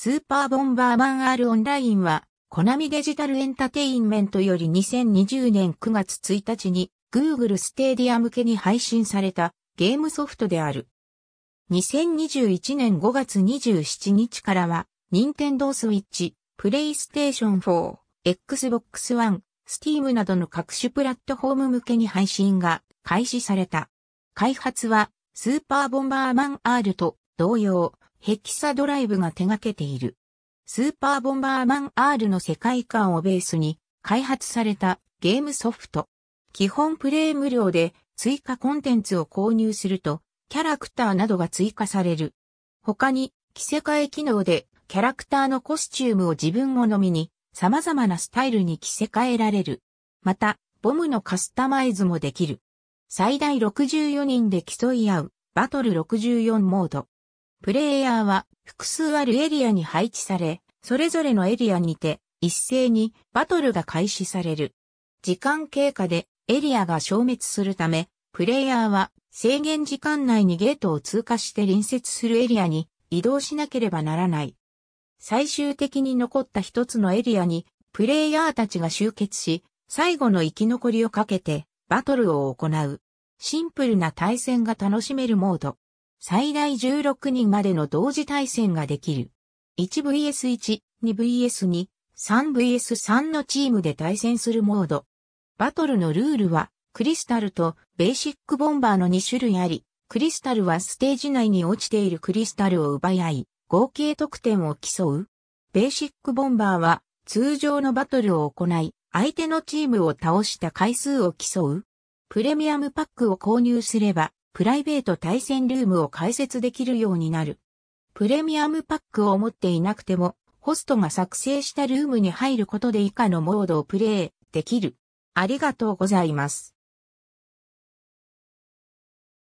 スーパーボンバーマン R オンラインは、コナミデジタルエンタテインメントより2020年9月1日に Google ステーディア向けに配信されたゲームソフトである。2021年5月27日からは、任天堂 Switch、PlayStation 4、Xbox One、Steam などの各種プラットフォーム向けに配信が開始された。開発は、スーパーボンバーマン R と同様、ヘキサドライブが手掛けている。スーパーボンバーマン R の世界観をベースに開発されたゲームソフト。基本プレイ無料で追加コンテンツを購入するとキャラクターなどが追加される。他に着せ替え機能でキャラクターのコスチュームを自分好みに様々なスタイルに着せ替えられる。また、ボムのカスタマイズもできる。最大64人で競い合うバトル64モード。プレイヤーは複数あるエリアに配置され、それぞれのエリアにて一斉にバトルが開始される。時間経過でエリアが消滅するため、プレイヤーは制限時間内にゲートを通過して隣接するエリアに移動しなければならない。最終的に残った一つのエリアにプレイヤーたちが集結し、最後の生き残りをかけてバトルを行う。シンプルな対戦が楽しめるモード。最大16人までの同時対戦ができる。1vs1、2vs2、3vs3 のチームで対戦するモード。バトルのルールは、クリスタルとベーシックボンバーの2種類あり、クリスタルはステージ内に落ちているクリスタルを奪い合い、合計得点を競う。ベーシックボンバーは通常のバトルを行い、相手のチームを倒した回数を競う。プレミアムパックを購入すれば、プライベート対戦ルームを開設できるようになる。プレミアムパックを持っていなくても、ホストが作成したルームに入ることで以下のモードをプレイできる。ありがとうございます。